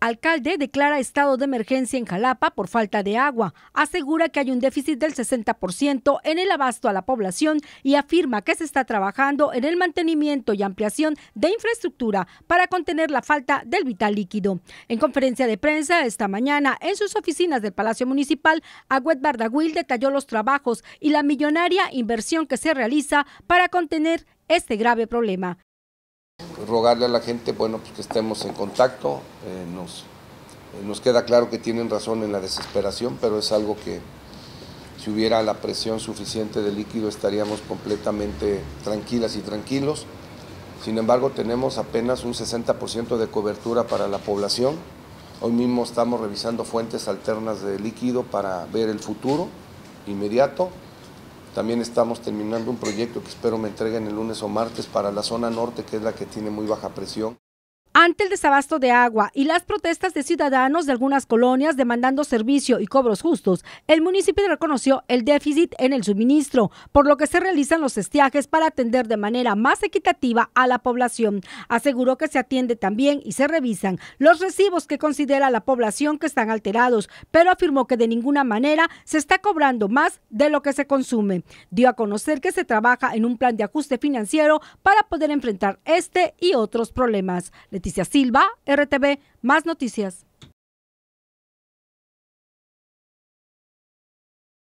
Alcalde declara estado de emergencia en Jalapa por falta de agua. Asegura que hay un déficit del 60% en el abasto a la población y afirma que se está trabajando en el mantenimiento y ampliación de infraestructura para contener la falta del vital líquido. En conferencia de prensa esta mañana en sus oficinas del Palacio Municipal, Agüed Bardagüil detalló los trabajos y la millonaria inversión que se realiza para contener este grave problema. Rogarle a la gente, bueno, pues que estemos en contacto, eh, eh, nos queda claro que tienen razón en la desesperación, pero es algo que si hubiera la presión suficiente de líquido estaríamos completamente tranquilas y tranquilos. Sin embargo, tenemos apenas un 60% de cobertura para la población. Hoy mismo estamos revisando fuentes alternas de líquido para ver el futuro inmediato. También estamos terminando un proyecto que espero me entreguen el lunes o martes para la zona norte, que es la que tiene muy baja presión. Ante el desabasto de agua y las protestas de ciudadanos de algunas colonias demandando servicio y cobros justos, el municipio reconoció el déficit en el suministro, por lo que se realizan los estiajes para atender de manera más equitativa a la población. Aseguró que se atiende también y se revisan los recibos que considera la población que están alterados, pero afirmó que de ninguna manera se está cobrando más de lo que se consume. Dio a conocer que se trabaja en un plan de ajuste financiero para poder enfrentar este y otros problemas. Noticias Silva, RTV, más noticias.